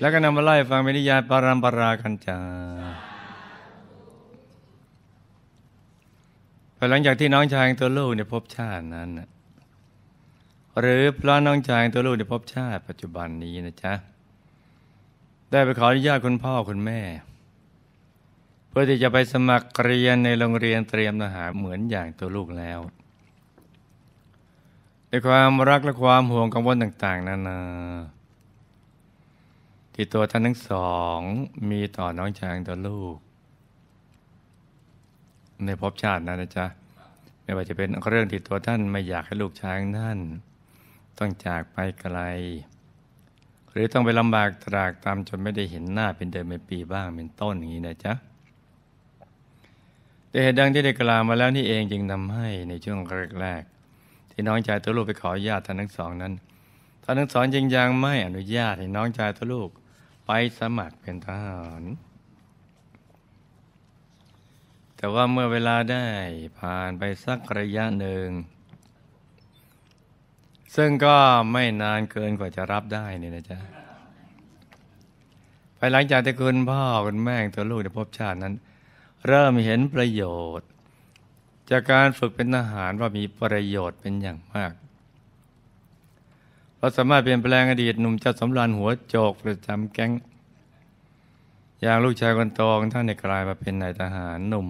แล้วก็นำมาไล่ฟังเป็นนิยายปารามปรากันจาายหลังจากที่น้องชายตัวลูกเนี่ยพบชาตินั้นหรือพระน้องชายตัวลูกเนี่ยพบชาติ ปัจจุบันนี้นะจ๊ะ ได้ไปขออนุญาตคุณพ่อคุณแม่ เพื่อที่จะไปสมัครเรียนในโรงเรียนเตรียมทหารเหมือนอย่างตัวลูกแล้วในความรักและความห่วงกังวลต่าง ๆนานานาที่ตัวท่านทั้งสองมีต่อน้องชายตัวลูก ในภพชาตินะนะจ๊ะไม่ว่าจะเป็นเรื่องที่ตัวท่านไม่อยากให้ลูกชายท่านต้องจากไปไกลหรือต้องไปลำบากตรากตามจนไม่ได้เห็นหน้าเป็นเดือนเป็นปีบ้างเป็นต้นอย่างนี้นะจ๊ะแต่เหตุดังที่ได้กล่าวมาแล้วนี่เองจึงทำให้ในช่วงแรกๆ ที่น้องชายตัวลูกไปขอญาติท่านทั้งสอง นั้นท่านทั้งสองจึงยังไม่อนุญาตให้น้องชายตัวลูกไปสมัครเป็นทหาร แต่ว่าเมื่อเวลาได้ผ่านไปสักระยะหนึ่ง ซึ่งก็ไม่นานเกินกว่าจะรับได้นี่นะจ๊ะภายหลังจากที่คุณพ่อคุณแม่ตัวลูกในภพชาตินั้น เริ่มเห็นประโยชน์ จากการฝึกเป็นทหารว่ามีประโยชน์เป็นอย่างมากเราสามารถเปลี่ยนแปลงอดีต หนุ่มจาสำรานหัวโจกประจำแก๊งอย่างลูกชายคนโตของท่านในกลายมาเป็นนายทหารหนุ่ม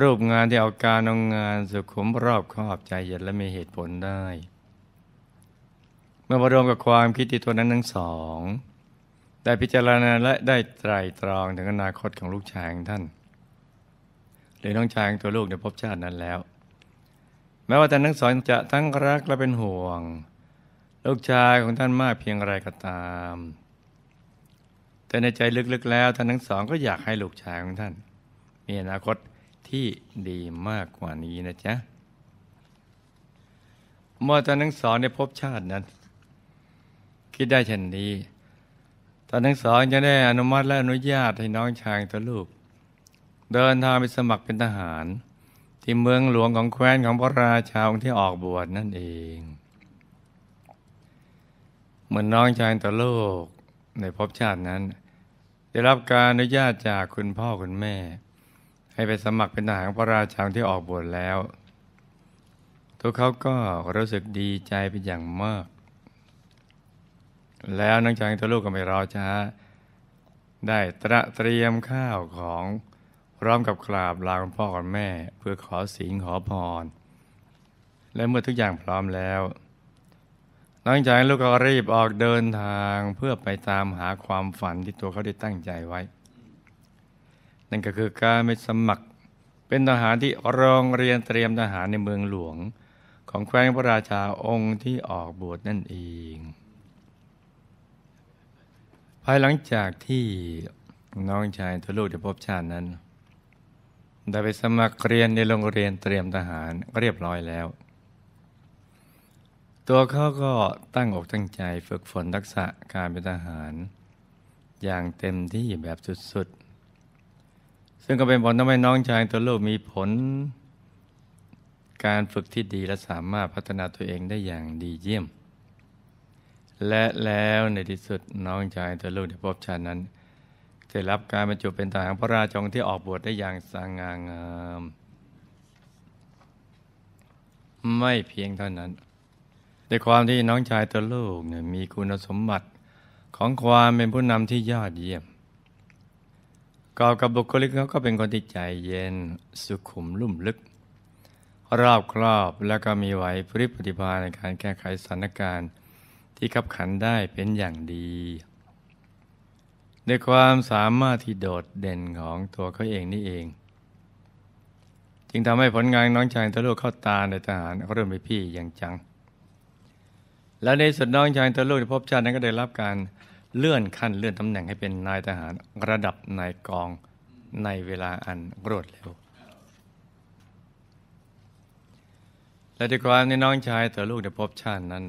รูปงานที่เอาการองงาน สุขุมรอบคอบใจเย็นและมีเหตุผลได้ เมื่อมารวมกับความคิดที่ตัวนั้นทั้งสองได้พิจารณาและได้ไตรตรองถึงอนาคตของลูกชายของท่านหรือน้องชายงตัวลูกในภพชาตินั้นแล้ว แม้ว่าแต่นทั้งสองจะทั้งรักและเป็นห่วงลูกชายของท่านมากเพียงไรก็ตาม แต่ในใจลึกๆ แล้วท่านทั้งสองก็อยากให้ลูกชายของท่าน มีอนาคตที่ดีมากกว่านี้นะจ๊ะ เมื่อท่านทั้งสองได้พบชาตินั้น คิดได้เช่นนี้ท่านทั้งสองจะได้อนุมัติและอนุญาตให้น้องชายตัวลูก เดินทางไปสมัครเป็นทหาร ที่เมืองหลวงของแคว้นของพระราชาองค์ที่ออกบวชนั่นเองเหมือนน้องชายต่อโลกในภพชาตินั้น ได้รับการอนุญาตจากคุณพ่อคุณแม่ ให้ไปสมัครเป็นทหารพระราชาที่ออกบวชแล้วตัวเขาก็รู้สึกดีใจเป็นอย่างมาก แล้วน้องชายตอโลกก็ไม่รอช้าได้ตระเตรียมข้าวของพร้อมกับกราบลาคุณพ่อคุณแม่เพื่อขอสิงขอพร และเมื่อทุกอย่างพร้อมแล้วลังจากลูกก็รีบออกเดินทางเพื่อไปตามหาความฝันที่ตัวเขาได้ตั้งใจไว้ นั่นก็คือการไปสมัครเป็นทหารที่โรงเรียนเตรียมทหารในเมืองหลวงของแคว้นพระราชาองค์ที่ออกบวชนั่นเอง ภายหลังจากที่น้องชายทะลุจะพบชาตินั้น ได้ไปสมัครเรียนในโรงเรียนเตรียมทหารเรียบร้อยแล้วตัวเขาก็ตั้งอกตั้งใจฝึกฝนทักษะการเป็นทหาร อย่างเต็มที่แบบสุด ๆ ซึ่งก็เป็นผลทำให้น้องชายตัวลูกมีผล การฝึกที่ดีและสามารถพัฒนาตัวเองได้อย่างดีเยี่ยม และแล้วในที่สุดน้องชายตัวลูกที่พบชาตินั้นได้รับการบรรจุเป็นทหารพระราชองที่ออกบวชได้อย่างสง่างามไม่เพียงเท่านั้นในความที่น้องชายตัวลูกเนี่ยมีคุณสมบัติของความเป็นผู้นำที่ยอดเยี่ยมกอบกับบุคลิกเขาก็เป็นคนที่ใจเย็นสุขุมลุ่มลึก รอบครอบแล้วก็มีไหวพริบปฏิภาณในการแก้ไขสถานการณ์ที่ขับขันได้เป็นอย่างดีด้วยความสามารถที่โดดเด่นของตัวเขาเองนี่เอง จึงทำให้ผลงานน้องชายทะลุเข้าตาในทหารเขาเริ่เปไปพี่อย่างจังแล้วในสุดน้องชายตัวลูกที่พบชาตินั้น ก็ได้รับการเลื่อนขั้น เลื่อนตำแหน่งให้เป็นนายทหารระดับนายกองในเวลาอันรวดเร็วและด้วยความในน้องชายตัวลูกที่พบชาตินั้น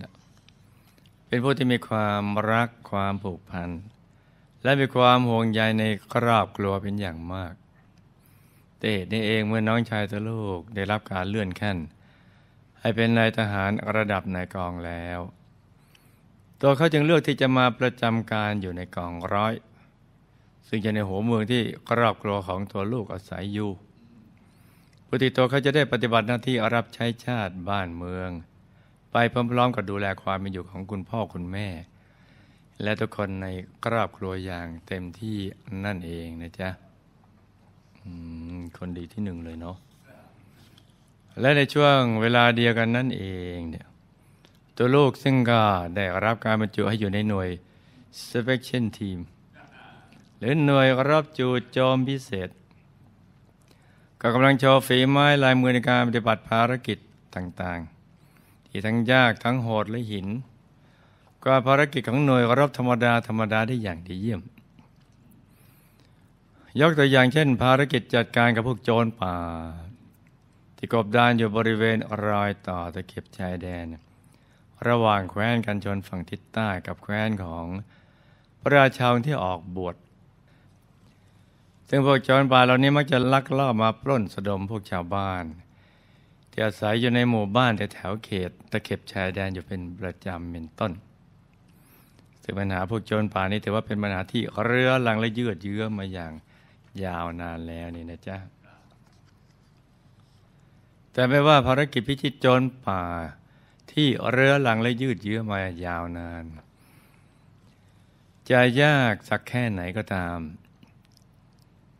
เป็นผู้ที่มีความรักความผูกพัน และมีความห่วงใยในครอบครัวเป็นอย่างมากแต่เตนีเองเมื่อน้องชายตัวลูก ได้รับการเลื่อนขั้นให้เป็นนายทหารระดับนายกองแล้วตัวเขาจึงเลือกที่จะมาประจำการอยู่ในกองร้อยซึ่งจะในหัวเมืองที่ครอบครัวของตัวลูกอาศัยอยู่ปฏิตัวเขาจะได้ปฏิบัติหน้าที่รับใช้ชาติบ้านเมือง ไปพร้อมๆกับดูแลความเป็นอยู่ของคุณพ่อคุณแม่ และทุกคนในครอบครัวอย่างเต็มที่นั่นเองนะจ๊ะคนดีที่หนึ่งเลยเนาะและในช่วงเวลาเดียวกันนั่นเองเนี่ยตัวลูกซึ่งก็ได้รับการบรรจุให้อยู่ในหน่วย Selection Team หรือหน่วยรับจูโจมพิเศษ ก็กำลังโชว์ฝีไม้ลายมือในการปฏิบัติภารกิจต่างๆ ที่ทั้งยากทั้งโหดและหิน ก็ภารกิจของหน่วยรับธรรมดาธรรมดาได้อย่างดีเยี่ยม ยกตัวอย่างเช่นภารกิจจัดการกับพวกโจรป่า ที่กบดานอยู่บริเวณรอยต่อตะเข็บชายแดนระหว่างแคว้นกันชนฝั่งทิศใต้กับแคว้นของพระราชาที่ออกบวชซึ่งพวกจอนป่าเหล่านี้มักจะลักลอบ มาปล้นสะดมพวกชาวบ้านที่อาศัยอยู่ในหมู่บ้านแถวเขต ตะเข็บชายแดนอยู่เป็นประจำเป็นต้นซึ่งปัญหาพวกจอนป่านี้ถือว่าเป็นปัญหาที่เรื้อรังและยืดเยื้อมาอย่างยาวนานแล้วนี่นะจ๊ะ แต่ไม่ว่าภารกิจพิชิตจนป่าที่เรื้อรังและยืดเยื้อมายาวนานจะยากสักแค่ไหนก็ตาม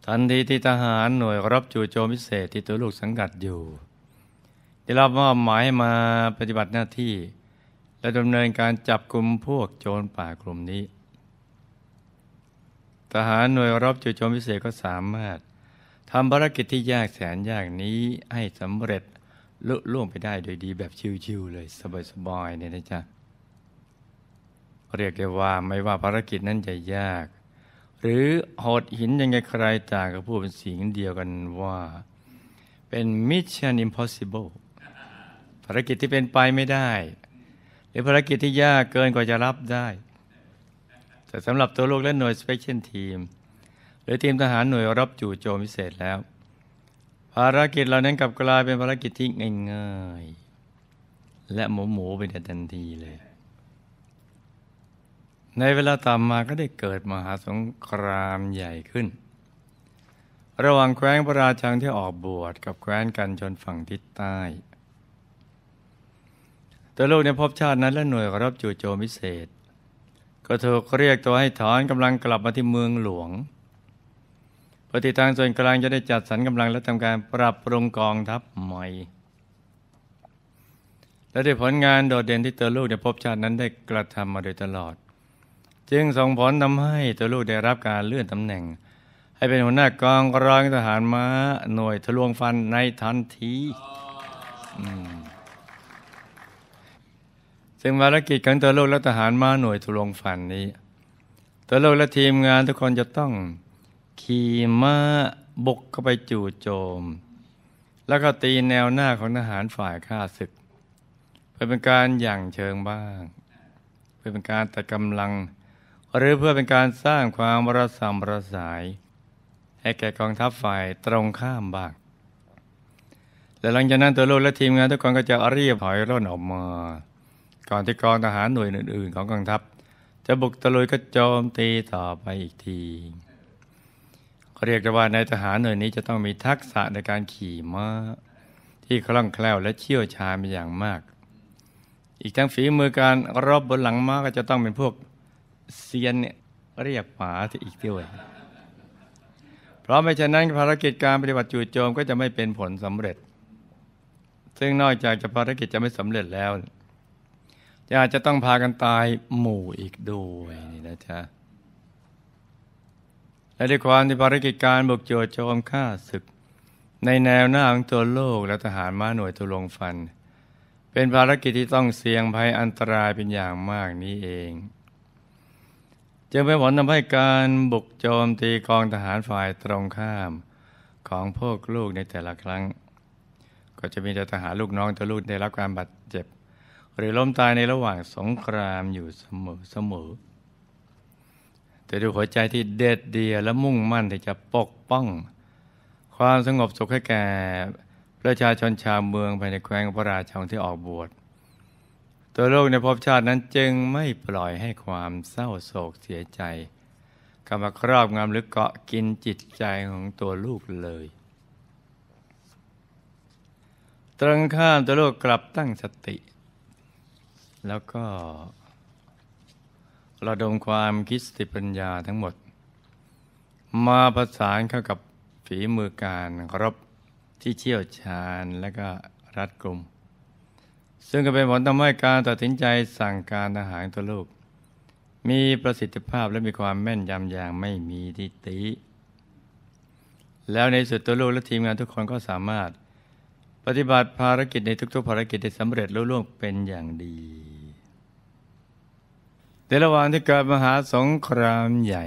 ทันทีที่ทหารหน่วยรับจู่โจมพิเศษที่ตัวลูกสังกัดอยู่ได้รับมอบหมายมาปฏิบัติหน้าที่ และดำเนินการจับกลุ่มพวกโจรป่ากลุ่มนี้ ทหารหน่วยรับจู่โจมพิเศษ ก็สามารถทำภารกิจที่ยากแสนยากนี้ให้สำเร็จลุล่วงไปได้โดยดีแบบชิวๆเลย สบายๆเนี่ยนะจ๊ะเรียกได้ว่าไม่ว่าภารกิจนั้นจะยาก หรือหดหินยังไงใครต่างก็พูดเป็นสิ่งเดียวกันว่าเป็นมิชชั่นอิมพอสิเบิลภารกิจที่เป็นไปไม่ได้ หรือภารกิจที่ยากเกินกว่าจะรับได้แต่สำหรับตัวลูกและหน่วยสเปเชียลทีมหรือทีมทหารหน่วยรับจู่โจมพิเศษแล้วภารกิจเหล่านั้นกลับกลายเป็นภารกิจที่ง่ายๆ และหมูหมูไปทันทีเลย ในเวลาต่อมาก็ได้เกิดมหาสงครามใหญ่ขึ้น ระหว่างแคว้นพระราชังที่ออกบวชกับแคว้นกันชนฝั่งทิศใต้แต่ลูกในภพชาตินั้นและหน่วยรับจู่โจมพิเศษ ก็ถูกเรียกตัวให้ถอนกำลังกลับมาที่เมืองหลวงฏิทางส่วนกลางจะได้จัดสรรกำลังและทำการปรับปรุงกองทัพใหม่ และด้ผลงานโดดเด่นที่ตัวลูกในภพชาตินั้นได้กระทำมาโดยตลอด จึงส่งผลทำให้ตัวลูกได้รับการเลื่อนตำแหน่ง ให้เป็นหัวหน้ากองร้อยทหารม้าหน่วยทะลวงฟันในทันที ซึ่งภารกิจของตัวลูกและทหารม้าหน่วยทะลวงฟันนี้ตัวลูกและทีมงานทุกคนจะต้องขี่ม้าบุกเข้าไปจู่โจม แล้วก็ตีแนวหน้าของทหารฝ่ายข้าศึกเพื่อเป็นการหยั่งเชิงบ้าง เพื่อเป็นการตัดกำลัง หรือเพื่อเป็นการสร้างความระสำระสาย ให้แก่กองทัพฝ่ายตรงข้ามบ้าง และหลังจากนั้นตัวลูกและทีม งานทุกคนก็จะรีบถอยร่นออกมา ก่อนที่กองทหารหน่วยอื่นๆ ของกองทัพจะบุกตะลุยกระโจมตีต่อไปอีกทีเรียกได้ว่านายทหารหน่วยนี้จะต้องมีทักษะในการขี่ม้าที่คล่องแคล่วและเชี่ยวชาญเป็นอย่างมาก อีกทั้งฝีมือการรบบนหลังม้าก็จะต้องเป็นพวกเซียนเนี่ยเรียกหมาที่อีกด้วย เพราะไม่เช่นนั้นภารกิจการปฏิบัติจู่โจมก็จะไม่เป็นผลสำเร็จ ซึ่งนอกจากจะภารกิจจะไม่สำเร็จแล้วจะอาจจะต้องพากันตายหมู่อีกด้วยนี่นะจ๊ะและด้วยความที่ภารกิจการบุกโจโจมฆ่าศึกในแนวหน้าของตัวโลกและทหารม้าหน่วยตุลงฟัน เป็นภารกิจที่ต้องเสี่ยงภัยอันตรายเป็นอย่างมากนี้เองจึงเป็นผลทำให้การบุกโจมตีกองทหารฝ่ายตรงข้าม ของพวกลูกในแต่ละครั้ง ก็จะมีแต่ทหารลูกน้องตัวลูกได้รับการบาดเจ็บ หรือล้มตายในระหว่างสงครามอยู่เสมอเสมอแต่ด้วยหัวใจที่เด็ดเดียวและมุ่งมั่นที่จะปกป้อง ความสงบสุขให้แก่ ประชาชนชาวเมืองภายในแคว้นพระราชาที่ออกบวชตัวโลกในภพชาตินั้นจึงไม่ปล่อยให้ความเศร้าโศกเสียใจกำมาครอบงำหรือเกาะกินจิตใจของตัวลูกเลย ตรงข้ามตัวโลกกลับตั้งสติ แล้วก็ระดมความคิดสติปัญญาทั้งหมด มาประสานเข้ากับฝีมือการรบที่เชี่ยวชาญและก็รัดกลุ่มซึ่งก็เป็นผลทำให้การตัดสินใจสั่งการทหารตัวลูก มีประสิทธิภาพและมีความแม่นยำอย่างไม่มีทิฏฐิแล้วในสุดตัวลูกและทีมงานทุกคนก็สามารถ ปฏิบัติภารกิจในทุกๆ ภารกิจได้สำเร็จลุล่วงเป็นอย่างดีในระหว่างที่เกิดมหาสงครามใหญ่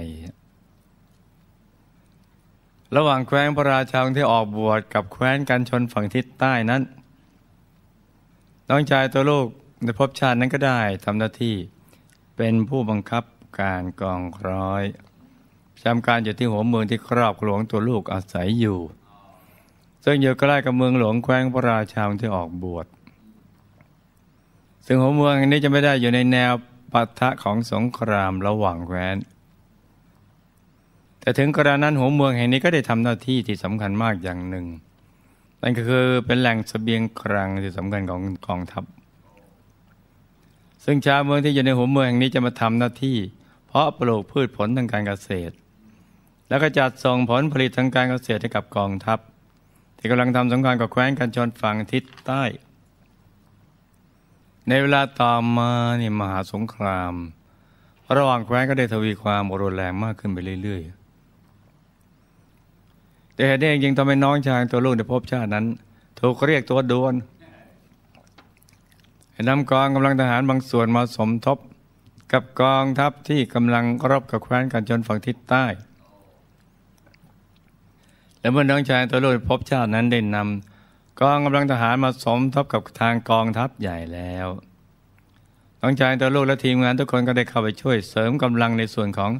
ระหว่างแคว้นพระราชาที่ออกบวชกับแคว้นกันชนฝั่งทิศใต้นั้นน้องชายตัวลูกในภพชาตินั้นก็ได้ทำหน้าที่เป็นผู้บังคับการกองร้อยจำการอยู่ที่หัวเมืองที่ครอบหลวงตัวลูกอาศัยอยู่ ซึ่งอยู่ใกล้กับเมืองหลวงแคว้นพระราชาที่ออกบวช ซึ่งหัวเมืองนี้จะไม่ได้อยู่ในแนวปะทะของสงครามระหว่างแคว้น แต่ถึงกระนั้นหัวเมืองแห่งนี้ก็ได้ทำหน้าที่ที่สำคัญมากอย่างหนึ่ง นั่นก็คือเป็นแหล่งสเสบียงกลางที่สำคัญของกองทัพ ซึ่งชาวเมืองที่อยู่ในหัวเมืองแห่งนี้จะมาทำหน้าที่ เพราะปลูกพืชผลทางการเกษตร แล้วก็จัดส่งผลผลิตทางการเกษตรให้กับกองทัพ ที่กำลังทำสงครามกับแคว้นกันชนฝั่งทิศใต้ในเวลาต่อมาเนี่ยมหาสงครามระหว่างแคว้นก็ได้ทวีความรุนแรงมากขึ้นไปเรื่อยๆแต่เห็ุ้เองยังทำให้น้องชายตัวลูกในภพชาตินั้น ถูกเรียกตัวดวนนำกองกำลังทหารบางส่วนมาสมทบ กับกองทัพที่กำลังรบกับแคว้นกันจนฝั่งทิศใต้ และเมื่อน้องชายตัวลูกภพชาตินั้นได้นำกองกำลังทหารมาสมทบกับทางกองทัพใหญ่แล้วน้องชายตัวลูกและทีมงานทุกคนก็ได้เข้าไปช่วยเสริมกำลังในส่วนของ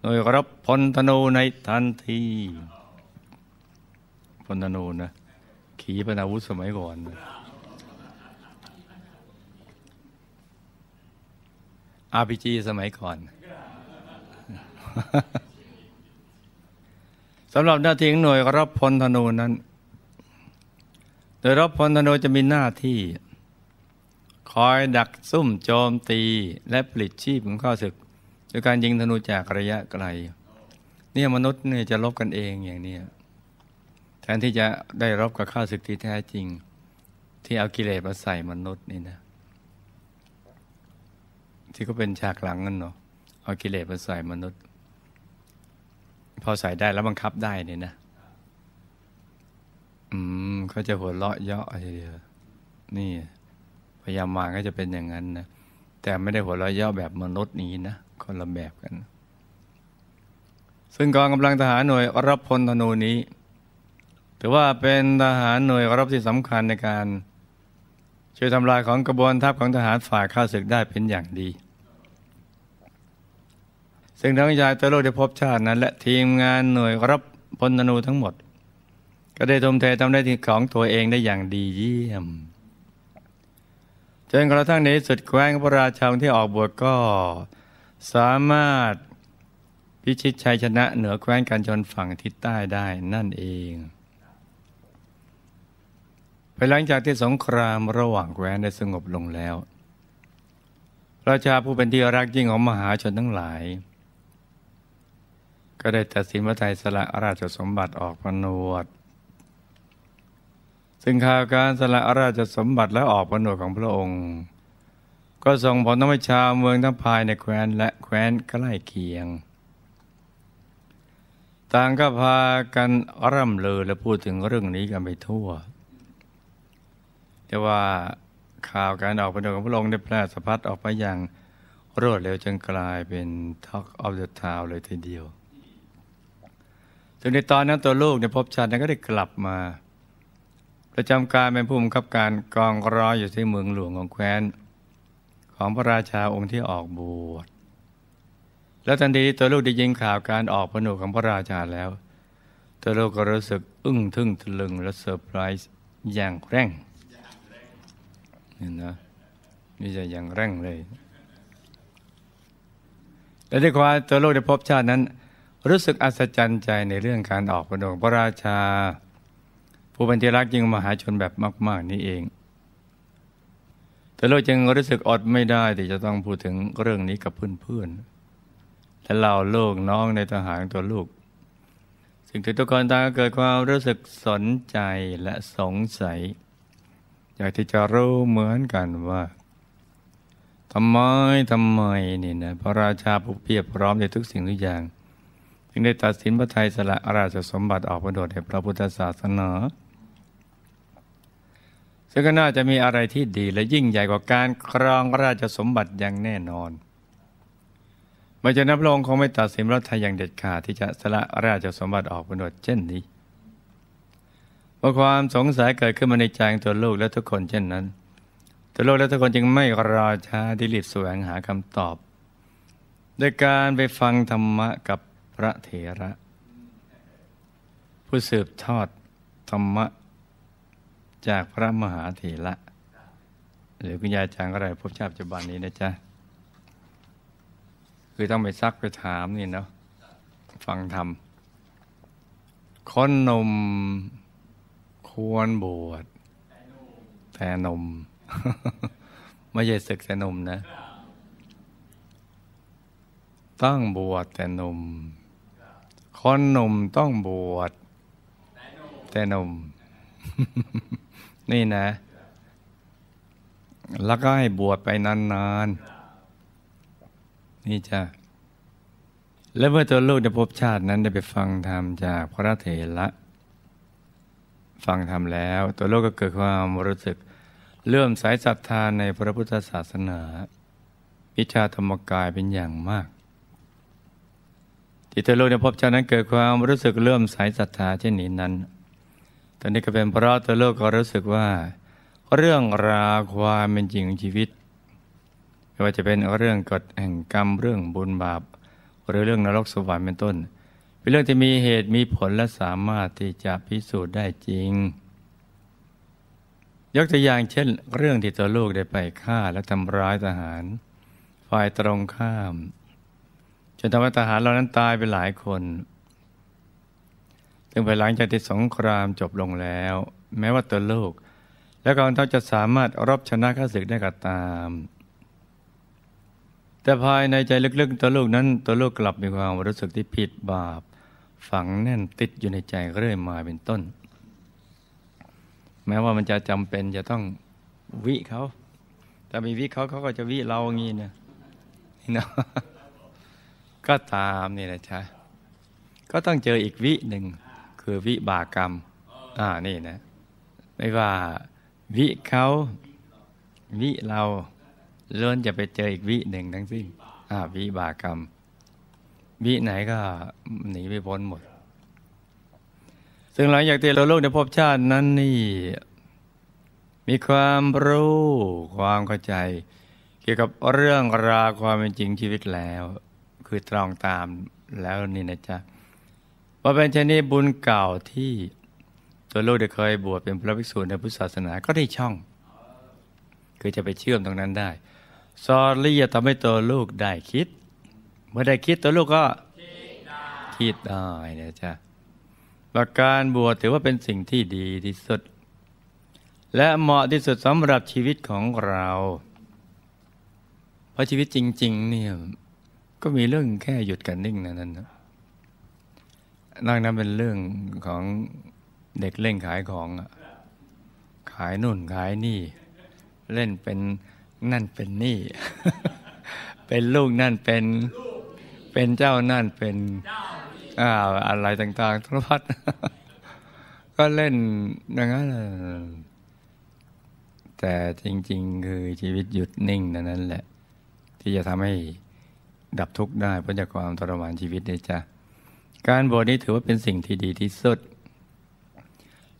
หน่วยรบพลธนูในทันที พลธนูนะ ขี่ปนาวุธสมัยก่อนนะอาพีจีสมัยก่อนสำหรับหน้าที่ของหน่วยรบพลธนูนั้นโดยรบพลธนูจะมีหน้าที่ คอยดักซุ่มโจมตี และปลิดชีพของข้าศึกโดยการยิงธนูจากระยะไกล เนี่ยมนุษย์เนี่ยจะรบกันเองอย่างนี้แทนที่จะได้รบกับข้าศึกที่แท้จริง ที่เอากิเลสมาใส่มนุษย์นี่นะที่ก็เป็นฉากหลังนั่นเนาะเอากิเลสมาใส่มนุษย์ พอใส่ได้แล้วบังคับได้เนี่ยนะอืมก็จะหัวเราะเยาะไเดียนี่พยายามมา ก็จะเป็นอย่างนั้นนะ แต่ไม่ได้หัวเราะเยาะแบบมนุษย์นี้นะ คนละแบบกัน ซึ่งกองกำลังทหารหน่วยรับพลธนูนี้ ถือว่าเป็นทหารหน่วยรับที่สำคัญในการช่วยทำลายของกระบวนทัพของทหารฝ่ายข้าศึกได้เป็นอย่างดีซึ่งทั้งยายตะโลกได้พบชาตินั้น และทีมงานหน่วยรับพลธนูทั้งหมดก็ได้ทุ่มเททำได้ที่ของตัวเองได้อย่างดีเยี่ยมจนกระทั่งในสุดแคว้นพระราชาที่ออกบวชก็ สามารถพิชิตชัยชนะเหนือแคว้นกันชนฝั่งทิศใต้ได้นั่นเองไปหลังจากที่สงครามระหว่างแคว้นได้สงบลงแล้ว ราชาผู้เป็นที่รักยิ่งของมหาชนทั้งหลาย ก็ได้ตัดสินพระไทยสละราชสมบัติออกพนวดซึ่งข่าวการสละราชสมบัติและออกผนวกของพระองค์ ก็ส่งผลทำให้ชาวเมืองทั้งภายในแคว้นและแคว้นใกล้เคียง ต่างก็พากันร่ำลือและพูดถึงเรื่องนี้กันไปทั่ว แต่ว่าข่าวการออกผนวกของพระองค์ได้แพร่สะพัดออกไปอย่างรวดเร็วจนกลายเป็น Talk of the Town เลยทีเดียวจนในตอนนั้นตัวลูกในภพชาตินั้นก็ได้กลับมาประจำการเป็นผู้บังคับการกองร้อยอยู่ที่เมืองหลวงของแคว้นของพระราชาองค์ที่ออกบวช แล้วทันทีตัวลูกได้ยินข่าวการออกผนวกของพระราชาแล้วตัวลูกก็รู้สึกอึ้งทึ่งตะลึงและเซอร์ไพรส์อย่างแร่งเห็นนะนี่จะอย่างแร่งเลยแต่ด้วยความตัวลูกได้พบชาตินั้น รู้สึกอัศจรรย์ใจในเรื่องการออกผนวกพระราชาผู้เป็นที่รักยิ่งมหาชนแบบมาก ๆ นี้เอง แต่เราจึงรู้สึกอดไม่ได้ที่จะต้องพูดถึงเรื่องนี้กับเพื่อนๆ และเราโลกน้องในทหารตัวลูก สิ่งที่ทุกคนต่างเกิดความรู้สึกสนใจและสงสัย อยากที่จะรู้เหมือนกันว่าทำไมทำไมนี่นะพระราชาผู้เพียบพร้อมในทุกสิ่งทุกอย่างจึงได้ตัดสินพระไทยสละอาราชสมบัติออกประโดดใ้พระพุทธศาสนาซึ่งก็น่าจะมีอะไรที่ดีและยิ่งใหญ่กว่าการครองราชสมบัติอย่างแน่นอนไม่จะนับลงคงไม่ตัดสินรัฐไทยอย่างเด็ดขาดที่จะสละราชสมบัติออกบนดเช่นนี้เมื่อความสงสัยเกิดขึ้นมาในใจตัวลูกและทุกคนเช่นนั้นตัวลูกและทุกคนจึงไม่รอช้าที่รีบแสวงหาคำตอบด้วยการไปฟังธรรมะกับพระเถระ ผู้สืบทอดธรรมะจากพระมหาเถระหรือคุณยายจางก็ได้พบชาติัจุบันนี้นะจ๊ะ คือต้องไปซักไปถามนี่เนาะฟังธรรมคนนมควรบวชแต่นม ไม่ใช่ศึกแต่นมนะ ต้องบวชแต่นมคนนมต้องบวชแต่นมนี่นะแล้วก็ให้บวชไปนานๆ นี่จ้ะและเมื่อตัวลูกได้พบชาตินั้นได้ไปฟังธรรมจากพระเถระฟังธรรมแล้วตัวลูกก็เกิดความรู้สึกเลื่อมใสศรัทธาในพระพุทธศาสนาวิชาธรรมกายเป็นอย่างมากที่เธอลูกได้พบชาตินั้น เกิดความรู้สึกเลื่อมใสศรัทธาเช่นนี้นั้นตอนนี้ก็เป็นเพราะตัวโลกก็รู้สึกว่า เรื่องราวความเป็นจริงของชีวิต ไม่ว่าจะเป็นเรื่องกฎแห่งกรรมเรื่องบุญบาปหรือเรื่องนรกสวรรค์เป็นต้น เป็นเรื่องที่มีเหตุมีผลและสามารถที่จะพิสูจน์ได้จริง ยกตัวอย่างเช่น เรื่องที่ตัวลูกได้ไปฆ่าและทำร้ายทหารฝ่ายตรงข้าม จนทำให้ทหารเหล่านั้นตายไปหลายคนซึ่งภายหลังจากที่สงครามจบลงแล้ว แม้ว่าตัวโลกและกองทัพจะสามารถรบชนะข้าศึกได้ก็ตาม แต่ภายในใจลึกๆตัวโลกนั้น ตัวโลกกลับมีความรู้สึกที่ผิดบาปฝังแน่นติดอยู่ในใจเรื่อยมาเป็นต้น แม้ว่ามันจะจำเป็นจะต้องวิเขา แต่มีวิเขาเขาก็จะวิเราอย่างนี้นะเนาะก็ตามนี่แหละใช่ก็ต้องเจออีกวิหนึ่งคือวิบากกรรม อ่า นี่นะ ไม่ว่า วิเขา วิเรา เลิ่นจะไปเจออีกวิหนึ่งทั้งสิ้น อ่า วิบากกรรม วิไหนก็หนีไปพ้นหมด ซึ่งหลังจากที่เราลกในภพชาตินั้นนี่ มีความรู้ความเข้าใจ เกี่ยวกับเรื่องราวความเป็นจริงชีวิตแล้ว คือตรองตามแล้วนี่นะจ๊ะว่าเป็นชนิดบุญเก่าที่ตัวลูกได้เคยบวชเป็นพระภิกษุในพุทธศาสนาก็ได้ช่องคือจะไปเชื่อมตรงนั้นได้สอรี่จะทำให้ตัวลูกได้คิด เมื่อได้คิดตัวลูกก็คิดได้นะจ๊ะหลักการบวชถือว่าเป็นสิ่งที่ดีที่สุด และเหมาะที่สุดสำหรับชีวิตของเรา เพราะชีวิตจริงๆเนี่ยก็มีเรื่องแค่หยุดกันนิ่งนั้นนะนอกนั้นเป็นเรื่องของเด็กเล่นขายของ ขายนุ่นขายนี่ เล่นเป็นนั่นเป็นนี่ เป็นลูกนั่นเป็น เป็นเจ้านั่นเป็นอ่าอะไรต่าง ๆทรพัดก็เล่นอย่างนั้นแต่จริงๆคือชีวิตหยุดนิ่ง นั่นแหละ ที่จะทำให้ดับทุกข์ได้เพราะจากความทรมานชีวิตเนี่ยจ้ะการบวชนี้ถือว่าเป็นสิ่งที่ดีที่สุด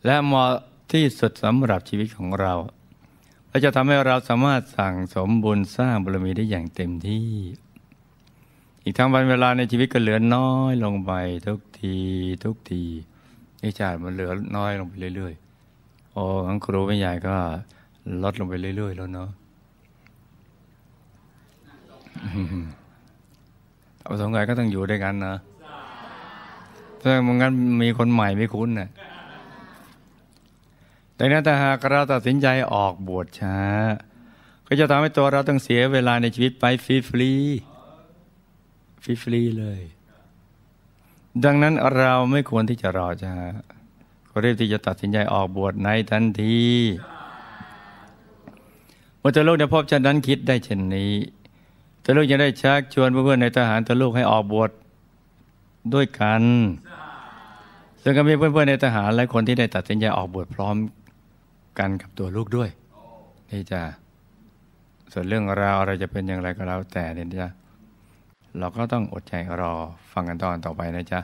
และเหมาะที่สุดสำหรับชีวิตของเราและจะทำให้เราสามารถสั่งสมบุญสร้างบารมีได้อย่างเต็มที่ อีกทั้งวันเวลาในชีวิตก็เหลือน้อยลงไป ทุกทีทุกทีไอ้่ามันเหลือน้อยลงไปเรื่อยๆโอ้ทั้งครูไม่ใหญ่ก็ ลดลงไปเรื่อย ๆ แล้วเนาะเอาสองไงก็ต้องอยู่ด้วยกันนะถ้าม่างั้นมีคนใหม่ไม่คุ้นนะแต่นั้นถ้าหากเราตัดสินใจออกบวชช้า ก็จะทำให้ตัวเราต้องเสียเวลาในชีวิตไปฟรีฟรีฟรีฟรีเลย ดังนั้นเราไม่ควรที่จะรอช้าก็รีบที่จะตัดสินใจออกบวชในทันทีเมื่อตะลูกในพบชันนั้นคิดได้เช่นนี้ตะลูกจะได้ชักชวนเพื่อนๆในทหารตะลูกให้ออกบวชด้วยกันซึ่งก็มีเพื่อนๆในทหารหลายคนที่ได้ตัดสินใจออกบวชพร้อมกันกับตัวลูกด้วยนี่จะ ส่วนเรื่องราวอะไรจะเป็นอย่างไรก็แล้วแต่เนี่ยจ้ะเราก็ต้องอดใจรอ ฟังกันตอนต่อไปนะจ๊ะ